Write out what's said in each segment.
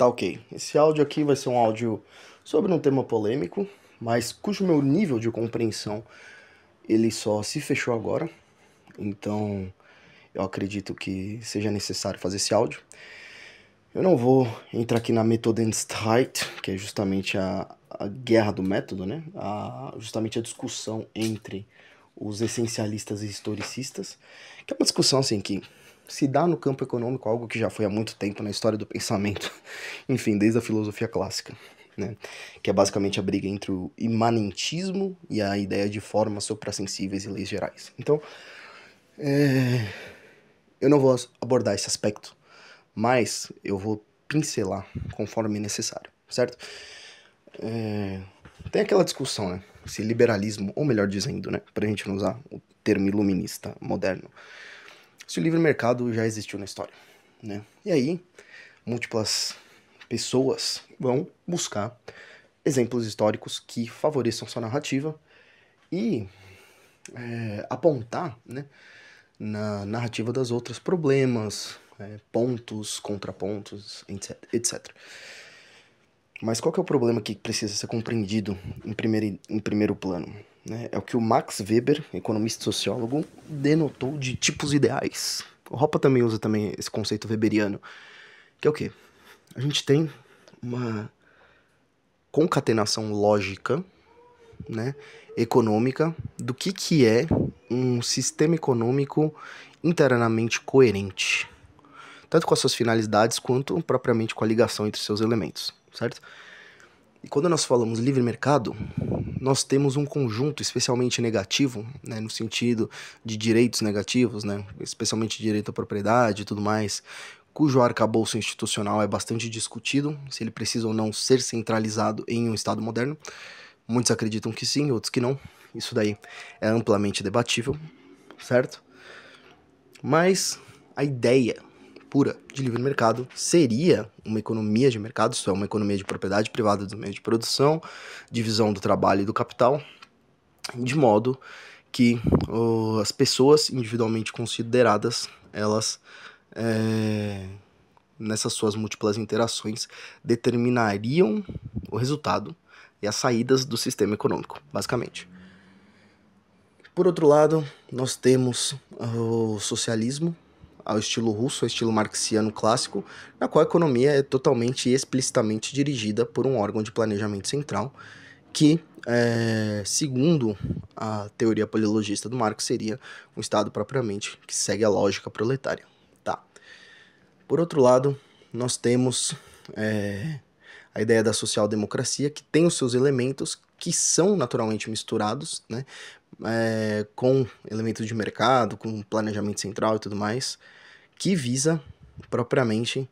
Tá ok. Esse áudio aqui vai ser um áudio sobre um tema polêmico, mas cujo meu nível de compreensão ele só se fechou agora. Então, eu acredito que seja necessário fazer esse áudio. Eu não vou entrar aqui na Methodenstreit, que é justamente a, a guerra do método, né? A, justamente a discussão entre os essencialistas e historicistas, que é uma discussão assim que se dá no campo econômico, algo que já foi há muito tempo na história do pensamento, enfim, desde a filosofia clássica. Né? Que é basicamente a briga entre o imanentismo e a ideia de formas suprassensíveis e leis gerais. Então, é... eu não vou abordar esse aspecto, mas eu vou pincelar conforme necessário, certo? É... Tem aquela discussão, né? Se liberalismo, ou melhor dizendo, né? Pra gente não usar o termo iluminista moderno, se o livre mercado já existiu na história. Né? E aí, múltiplas pessoas vão buscar exemplos históricos que favoreçam sua narrativa e é, apontar né, na narrativa das outras problemas, é, pontos, contrapontos, etc. Mas qual é o problema que precisa ser compreendido em primeiro, em primeiro plano? Né? É o que o Max Weber, economista e sociólogo, denotou de tipos ideais. O Ropa também usa também esse conceito weberiano, que é o quê? A gente tem uma concatenação lógica, né, econômica do que, que é um sistema econômico internamente coerente, tanto com as suas finalidades quanto propriamente com a ligação entre seus elementos, certo? E quando nós falamos livre mercado, nós temos um conjunto especialmente negativo, né, no sentido de direitos negativos, né, especialmente direito à propriedade e tudo mais, cujo arcabouço institucional é bastante discutido, se ele precisa ou não ser centralizado em um Estado moderno. Muitos acreditam que sim, outros que não. Isso daí é amplamente debatível, certo? Mas a ideia pura de livre mercado seria uma economia de mercado, isso é, uma economia de propriedade privada do meio de produção, divisão do trabalho e do capital, de modo que oh, as pessoas individualmente consideradas, elas, é, nessas suas múltiplas interações, determinariam o resultado e as saídas do sistema econômico, basicamente. Por outro lado, nós temos o socialismo, ao estilo russo, ao estilo marxiano clássico, na qual a economia é totalmente e explicitamente dirigida por um órgão de planejamento central, que, é, segundo a teoria polilogista do Marx, seria um Estado propriamente que segue a lógica proletária. Tá. Por outro lado, nós temos é, a ideia da social-democracia, que tem os seus elementos que são naturalmente misturados, né, é, com elementos de mercado, com planejamento central e tudo mais, que visa propriamente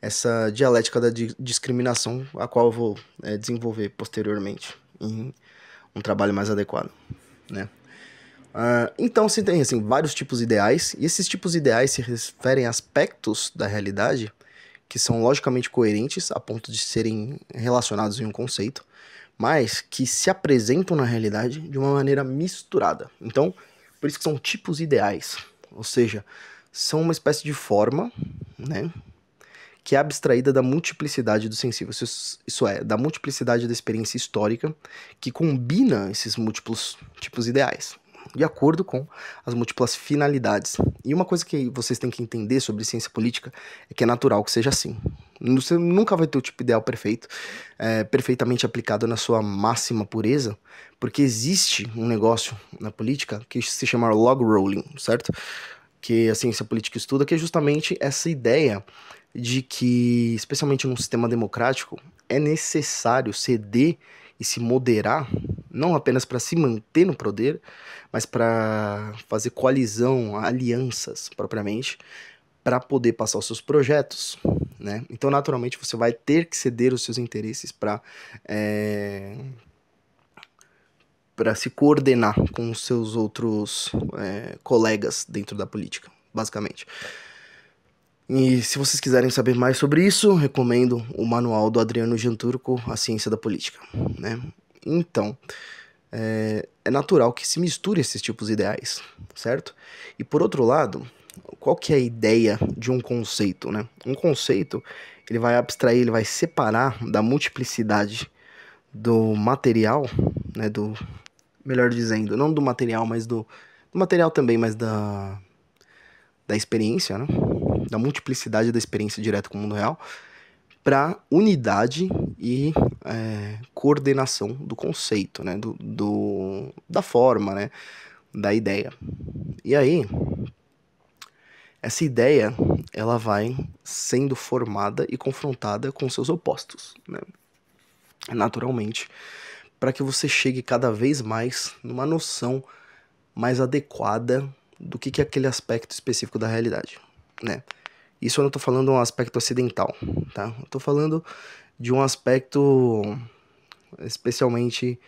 essa dialética da di discriminação, a qual eu vou é, desenvolver posteriormente em um trabalho mais adequado, né? Uh, então se tem assim vários tipos ideais e esses tipos ideais se referem a aspectos da realidade que são logicamente coerentes a ponto de serem relacionados em um conceito, mas que se apresentam na realidade de uma maneira misturada. Então, por isso que são tipos ideais, ou seja, são uma espécie de forma, né? Que é abstraída da multiplicidade do sensível, isso é, da multiplicidade da experiência histórica que combina esses múltiplos tipos ideais, de acordo com as múltiplas finalidades. E uma coisa que vocês têm que entender sobre ciência política é que é natural que seja assim. Você nunca vai ter o tipo ideal perfeito, é, perfeitamente aplicado na sua máxima pureza, porque existe um negócio na política que se chama log rolling, certo? que a ciência política estuda, que é justamente essa ideia de que, especialmente num sistema democrático, é necessário ceder e se moderar, não apenas para se manter no poder, mas para fazer coalizão, alianças propriamente, para poder passar os seus projetos. Né? Então, naturalmente, você vai ter que ceder os seus interesses para é, eh, para se coordenar com os seus outros é, colegas dentro da política, basicamente. E se vocês quiserem saber mais sobre isso, recomendo o manual do Adriano Gianturco, A Ciência da Política. Né? Então, é, é natural que se misture esses tipos de ideais, certo? E por outro lado, qual que é a ideia de um conceito, né? Um conceito, ele vai abstrair, ele vai separar da multiplicidade do material, né, do, melhor dizendo, não do material, mas do, do material também, mas da da experiência, né? Da multiplicidade da experiência direta com o mundo real para unidade e é, coordenação do conceito, né? Do, do, da forma, né? Da ideia. E aí, essa ideia, ela vai sendo formada e confrontada com seus opostos, né? Naturalmente, para que você chegue cada vez mais numa noção mais adequada do que, que é aquele aspecto específico da realidade, né? Isso eu não estou falando um aspecto acidental, tá? Eu tô falando de um aspecto especialmente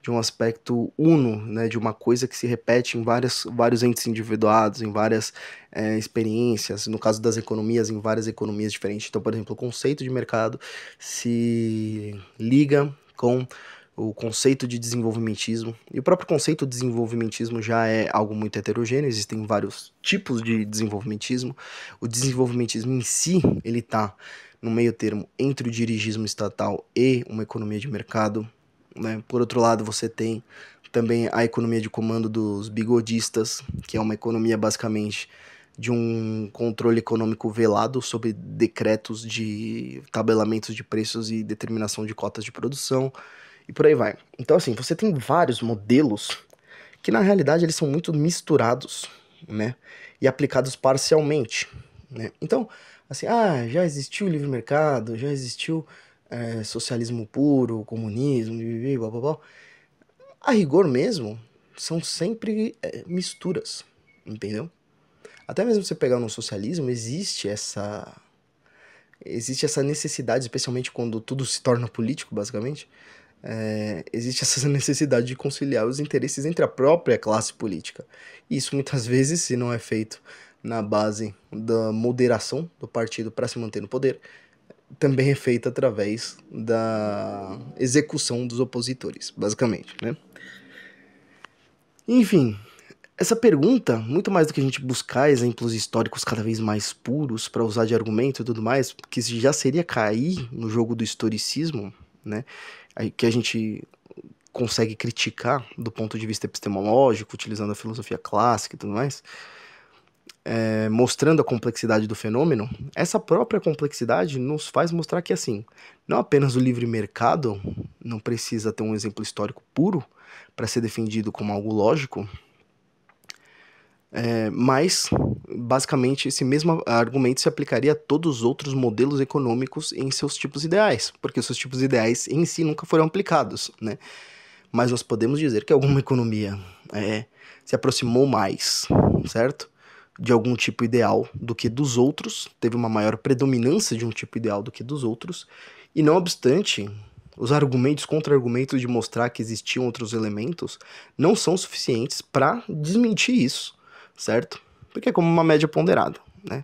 de um aspecto uno, né, de uma coisa que se repete em várias, vários entes individuados, em várias é, experiências, no caso das economias, em várias economias diferentes. Então, por exemplo, o conceito de mercado se liga com o conceito de desenvolvimentismo. E o próprio conceito de desenvolvimentismo já é algo muito heterogêneo, existem vários tipos de desenvolvimentismo. O desenvolvimentismo em si, ele está no meio termo entre o dirigismo estatal e uma economia de mercado. Né? Por outro lado, você tem também a economia de comando dos bigodistas, que é uma economia basicamente de um controle econômico velado sobre decretos de tabelamentos de preços e determinação de cotas de produção e por aí vai. Então, assim, você tem vários modelos que na realidade eles são muito misturados, né? E aplicados parcialmente, né? Então, assim, ah, já existiu livre mercado, já existiu é, socialismo puro, comunismo, blá blá blá. A rigor mesmo, são sempre é, misturas, entendeu? Até mesmo você pegar no socialismo, existe essa existe essa necessidade, especialmente quando tudo se torna político, basicamente, é, existe essa necessidade de conciliar os interesses entre a própria classe política. E isso muitas vezes, se não é feito na base da moderação do partido para se manter no poder, também é feita através da execução dos opositores, basicamente, né? Enfim, essa pergunta, muito mais do que a gente buscar exemplos históricos cada vez mais puros para usar de argumento e tudo mais, que já seria cair no jogo do historicismo, né? que a gente consegue criticar do ponto de vista epistemológico, utilizando a filosofia clássica e tudo mais, é, mostrando a complexidade do fenômeno, essa própria complexidade nos faz mostrar que, assim, não apenas o livre mercado não precisa ter um exemplo histórico puro para ser defendido como algo lógico, é, mas, basicamente, esse mesmo argumento se aplicaria a todos os outros modelos econômicos em seus tipos ideais, porque seus tipos ideais em si nunca foram aplicados, né? Mas nós podemos dizer que alguma economia é, se aproximou mais, certo? De algum tipo ideal do que dos outros, teve uma maior predominância de um tipo ideal do que dos outros, e não obstante, os argumentos contra-argumentos de mostrar que existiam outros elementos não são suficientes para desmentir isso certo? Porque é como uma média ponderada, né?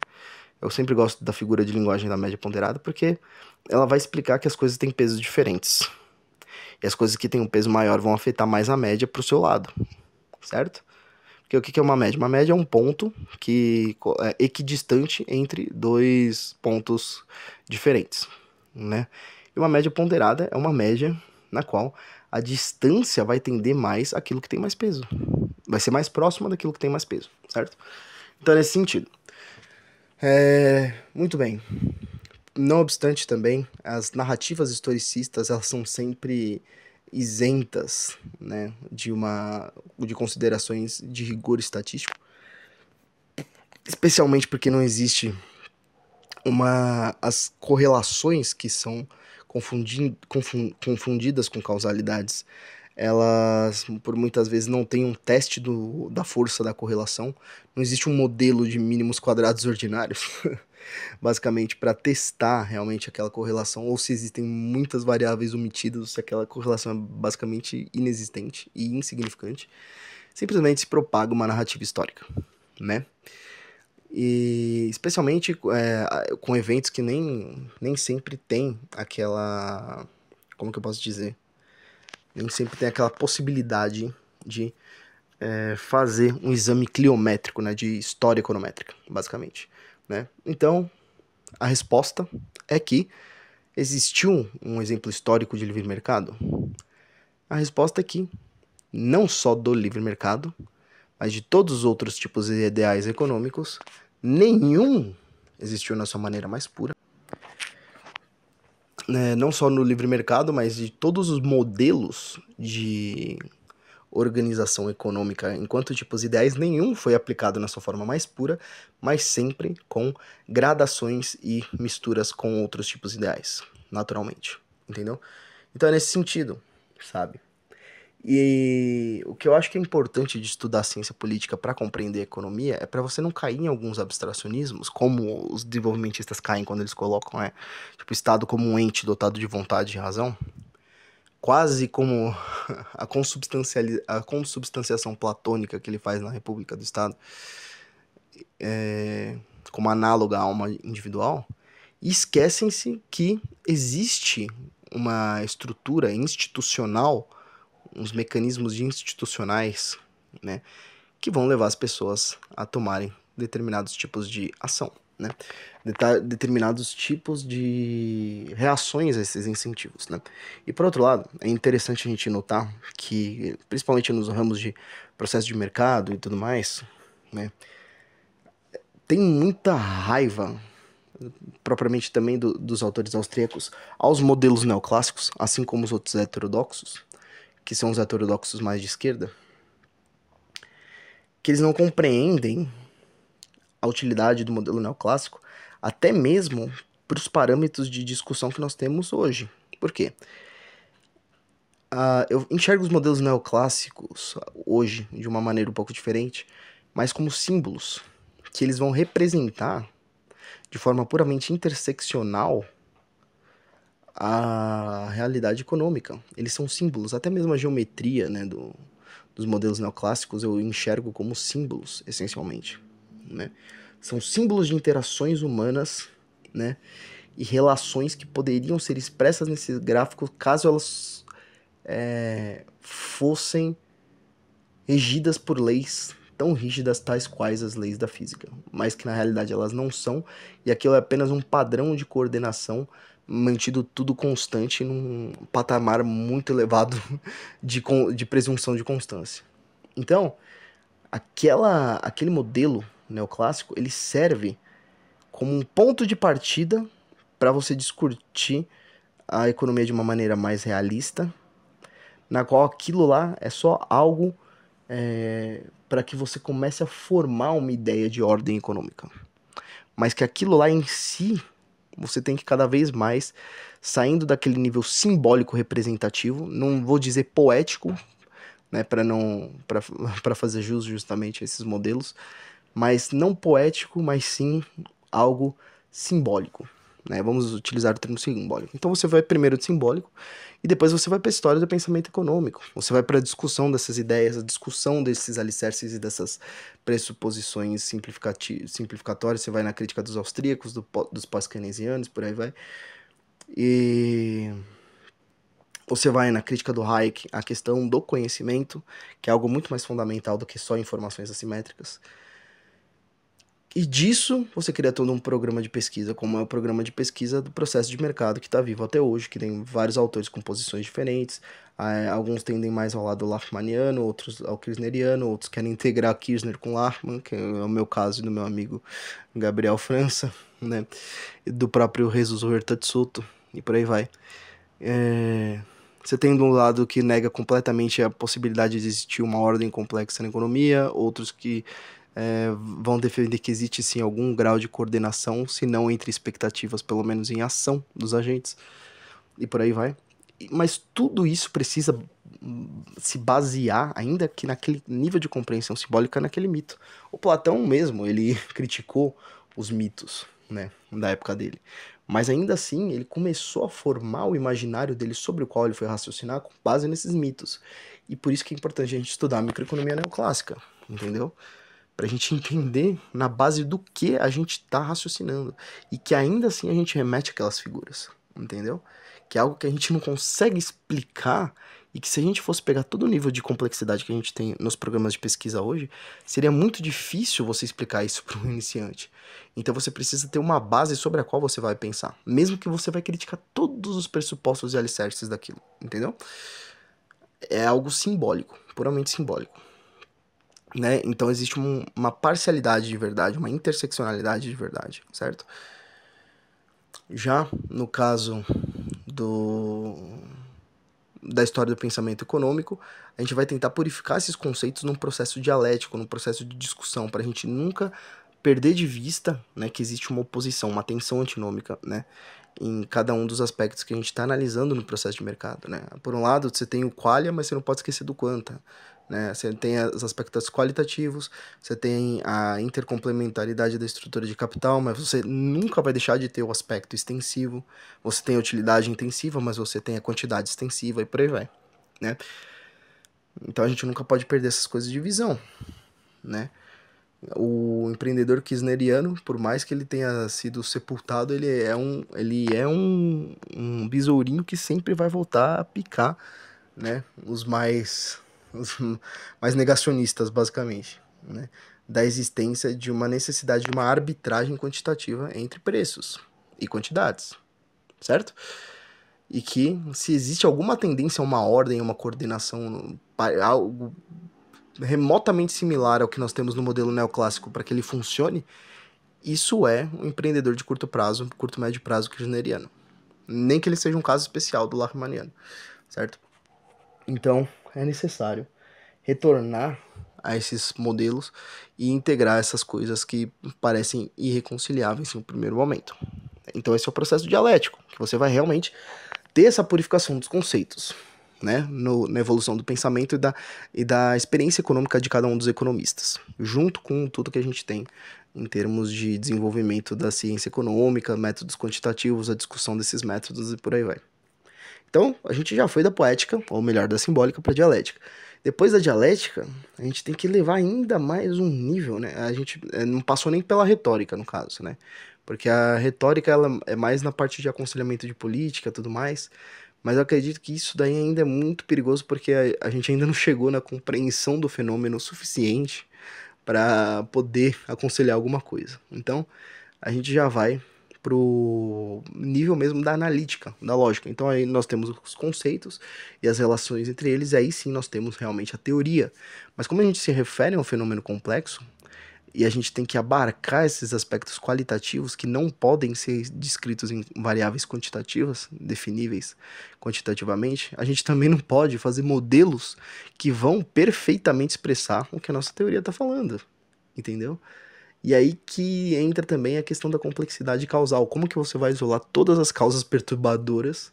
Eu sempre gosto da figura de linguagem da média ponderada porque ela vai explicar que as coisas têm pesos diferentes. E as coisas que têm um peso maior vão afetar mais a média para o seu lado, certo? Porque o que é uma média? Uma média é um ponto que é equidistante entre dois pontos diferentes, né? E uma média ponderada é uma média na qual a distância vai tender mais aquilo que tem mais peso, vai ser mais próxima daquilo que tem mais peso, certo? Então, nesse sentido. É, muito bem. Não obstante também, as narrativas historicistas, elas são sempre isentas, né, de uma de considerações de rigor estatístico, especialmente porque não existe uma as correlações que são confundidas com causalidades elas por muitas vezes não têm um teste do, da força da correlação, não existe um modelo de mínimos quadrados ordinários, basicamente, para testar realmente aquela correlação, ou se existem muitas variáveis omitidas, ou se aquela correlação é basicamente inexistente e insignificante, simplesmente se propaga uma narrativa histórica, né? e especialmente é, com eventos que nem, nem sempre tem aquela como que eu posso dizer nem sempre tem aquela possibilidade de é, fazer um exame cliométrico, né, de história econométrica, basicamente. Né? Então, a resposta é que existiu um exemplo histórico de livre mercado? A resposta é que não só do livre mercado, mas de todos os outros tipos de ideais econômicos, nenhum existiu na sua maneira mais pura. Né, não só no livre mercado, mas de todos os modelos de organização econômica, enquanto tipos ideais, nenhum foi aplicado na sua forma mais pura, mas sempre com gradações e misturas com outros tipos ideais, naturalmente, entendeu? Então é nesse sentido, sabe? E o que eu acho que é importante de estudar ciência política para compreender a economia é para você não cair em alguns abstracionismos, como os desenvolvimentistas caem quando eles colocam, é, tipo, Estado como um ente dotado de vontade e razão, quase como a, consubstanciali a consubstanciação platônica que ele faz na República do Estado, é, como análoga à alma individual, e esquecem-se que existe uma estrutura institucional uns mecanismos institucionais, né, que vão levar as pessoas a tomarem determinados tipos de ação, né, determinados tipos de reações a esses incentivos, né. E por outro lado, é interessante a gente notar que, principalmente nos ramos de processo de mercado e tudo mais, né, tem muita raiva propriamente também do, dos autores austríacos aos modelos neoclássicos, assim como os outros heterodoxos, que são os heterodoxos mais de esquerda, que eles não compreendem a utilidade do modelo neoclássico, até mesmo para os parâmetros de discussão que nós temos hoje. Por quê? Uh, eu enxergo os modelos neoclássicos hoje de uma maneira um pouco diferente, mas como símbolos que eles vão representar de forma puramente interseccional a realidade econômica. Eles são símbolos, até mesmo a geometria né, do, dos modelos neoclássicos eu enxergo como símbolos, essencialmente. Né? São símbolos de interações humanas né, e relações que poderiam ser expressas nesse gráfico caso elas é, fossem regidas por leis tão rígidas tais quais as leis da física, mas que na realidade elas não são, e aquilo é apenas um padrão de coordenação mantido tudo constante num patamar muito elevado de, de presunção de constância. Então, aquela, aquele modelo neoclássico, ele serve como um ponto de partida para você discutir a economia de uma maneira mais realista, na qual aquilo lá é só algo é, para que você comece a formar uma ideia de ordem econômica. Mas que aquilo lá em si você tem que cada vez mais saindo daquele nível simbólico representativo, não vou dizer poético, né, para não para fazer jus justamente a esses modelos, mas não poético, mas sim algo simbólico. Né? Vamos utilizar o termo simbólico. Então você vai primeiro do simbólico e depois você vai para a história do pensamento econômico. Você vai para a discussão dessas ideias, a discussão desses alicerces e dessas pressuposições simplificatórias. Você vai na crítica dos austríacos, do, dos pós-keynesianos, por aí vai. E você vai na crítica do Hayek, a questão do conhecimento, que é algo muito mais fundamental do que só informações assimétricas. E disso você cria todo um programa de pesquisa, como é o programa de pesquisa do processo de mercado que está vivo até hoje, que tem vários autores com posições diferentes. Ah, é, alguns tendem mais ao lado Lachmaniano, outros ao Kirchneriano, outros querem integrar Kirchner com Lachman, que é o meu caso e do meu amigo Gabriel França, né? do próprio Jesus Huertatsuto, e por aí vai. É... Você tem de um lado que nega completamente a possibilidade de existir uma ordem complexa na economia, outros que é, vão defender que existe sim algum grau de coordenação, se não entre expectativas, pelo menos em ação dos agentes, e por aí vai. Mas tudo isso precisa hum, se basear, ainda que naquele nível de compreensão simbólica, naquele mito. O Platão mesmo, ele criticou os mitos né, da época dele. Mas ainda assim, ele começou a formar o imaginário dele sobre o qual ele foi raciocinar com base nesses mitos. E por isso que é importante a gente estudar a microeconomia neoclássica, entendeu? para a gente entender na base do que a gente está raciocinando e que ainda assim a gente remete aquelas figuras, entendeu? Que é algo que a gente não consegue explicar e que se a gente fosse pegar todo o nível de complexidade que a gente tem nos programas de pesquisa hoje, seria muito difícil você explicar isso para um iniciante. Então você precisa ter uma base sobre a qual você vai pensar, mesmo que você vai criticar todos os pressupostos e alicerces daquilo, entendeu? É algo simbólico, puramente simbólico. Né? Então existe um, uma parcialidade de verdade, uma interseccionalidade de verdade, certo? Já no caso do da história do pensamento econômico, a gente vai tentar purificar esses conceitos num processo dialético, num processo de discussão, para a gente nunca perder de vista né, que existe uma oposição, uma tensão antinômica. Né? em cada um dos aspectos que a gente está analisando no processo de mercado, né? Por um lado, você tem o qualia, mas você não pode esquecer do quanta, né? Você tem os aspectos qualitativos, você tem a intercomplementaridade da estrutura de capital, mas você nunca vai deixar de ter o aspecto extensivo. Você tem a utilidade intensiva, mas você tem a quantidade extensiva e por aí vai, né? Então a gente nunca pode perder essas coisas de visão, né? o empreendedor kisneriano, por mais que ele tenha sido sepultado, ele é um, ele é um, um besourinho que sempre vai voltar a picar, né? Os mais, os mais negacionistas, basicamente, né? Da existência de uma necessidade de uma arbitragem quantitativa entre preços e quantidades, certo? E que se existe alguma tendência a uma ordem, uma coordenação, algo remotamente similar ao que nós temos no modelo neoclássico para que ele funcione, isso é um empreendedor de curto prazo, curto médio prazo kirchneriano. Nem que ele seja um caso especial do Lachmaniano, certo? Então, é necessário retornar a esses modelos e integrar essas coisas que parecem irreconciliáveis no primeiro momento. Então, esse é o processo dialético, que você vai realmente ter essa purificação dos conceitos né, no, na evolução do pensamento e da, e da experiência econômica de cada um dos economistas, junto com tudo que a gente tem em termos de desenvolvimento da ciência econômica, métodos quantitativos, a discussão desses métodos e por aí vai. Então, a gente já foi da poética, ou melhor, da simbólica para a dialética. Depois da dialética, a gente tem que levar ainda mais um nível, né? A gente eh, não passou nem pela retórica, no caso, né? Porque a retórica ela é mais na parte de aconselhamento de política tudo mais, mas eu acredito que isso daí ainda é muito perigoso porque a, a gente ainda não chegou na compreensão do fenômeno suficiente para poder aconselhar alguma coisa. Então, a gente já vai pro nível mesmo da analítica, da lógica. Então aí nós temos os conceitos e as relações entre eles, e aí sim nós temos realmente a teoria. Mas como a gente se refere a um fenômeno complexo, e a gente tem que abarcar esses aspectos qualitativos que não podem ser descritos em variáveis quantitativas, definíveis quantitativamente. A gente também não pode fazer modelos que vão perfeitamente expressar o que a nossa teoria está falando, entendeu? E aí que entra também a questão da complexidade causal. Como que você vai isolar todas as causas perturbadoras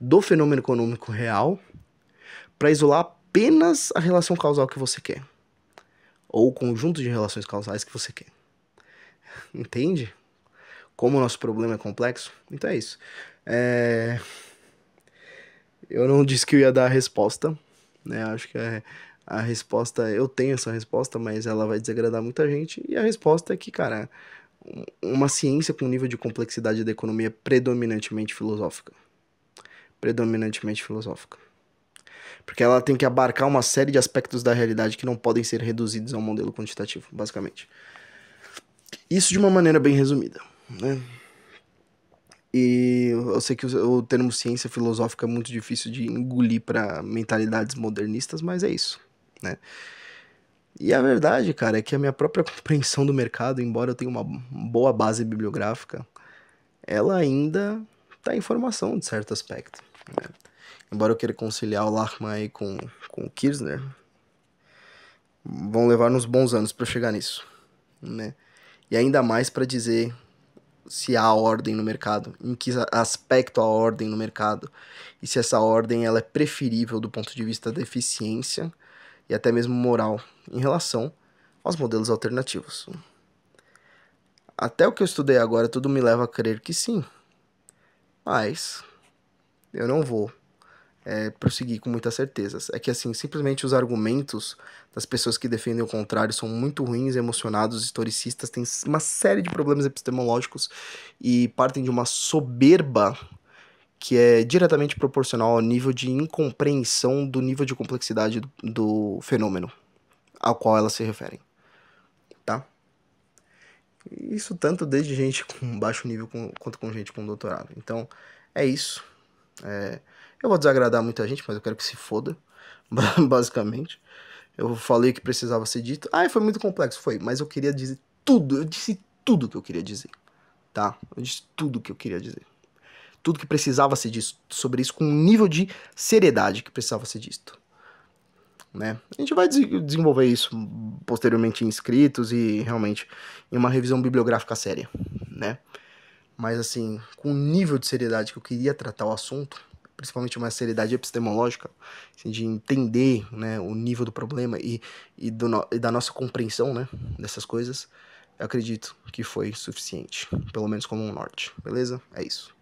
do fenômeno econômico real para isolar apenas a relação causal que você quer? ou o conjunto de relações causais que você quer. Entende? Como o nosso problema é complexo? Então é isso. É... Eu não disse que eu ia dar a resposta, né? Acho que é a resposta, eu tenho essa resposta, mas ela vai desagradar muita gente. E a resposta é que, cara, uma ciência com nível de complexidade da economia é predominantemente filosófica. Predominantemente filosófica. Porque ela tem que abarcar uma série de aspectos da realidade que não podem ser reduzidos a um modelo quantitativo, basicamente. Isso de uma maneira bem resumida, né? E eu sei que o, termo ciência filosófica é muito difícil de engolir para mentalidades modernistas, mas é isso, né? E a verdade, cara, é que a minha própria compreensão do mercado, embora eu tenha uma boa base bibliográfica, ela ainda está em formação de certo aspecto. Né? embora eu queira conciliar o Lachman aí com, com o Kirchner, vão levar uns bons anos para chegar nisso, né? E ainda mais para dizer se há ordem no mercado, em que aspecto há ordem no mercado e se essa ordem ela é preferível do ponto de vista da eficiência e até mesmo moral em relação aos modelos alternativos. Até o que eu estudei agora tudo me leva a crer que sim. Mas eu não vou é, prosseguir com muitas certezas. É que, assim, simplesmente os argumentos das pessoas que defendem o contrário são muito ruins, emocionados, historicistas, têm uma série de problemas epistemológicos e partem de uma soberba que é diretamente proporcional ao nível de incompreensão do nível de complexidade do, fenômeno ao qual elas se referem, tá? Isso tanto desde gente com baixo nível com, quanto com gente com doutorado. Então, é isso. É eu vou desagradar muita gente, mas eu quero que se foda, basicamente. Eu falei o que precisava ser dito. Ah, foi muito complexo, foi, mas eu queria dizer tudo, eu disse tudo que eu queria dizer, tá? Eu disse tudo que eu queria dizer. Tudo que precisava ser dito sobre isso, com um nível de seriedade que precisava ser dito. Né? A gente vai desenvolver isso posteriormente em escritos e realmente em uma revisão bibliográfica séria, né? Mas assim, com o nível de seriedade que eu queria tratar o assunto, principalmente uma seriedade epistemológica, assim, de entender né, o nível do problema e, e, do, e da nossa compreensão né, dessas coisas, eu acredito que foi suficiente, pelo menos como um norte, beleza? É isso.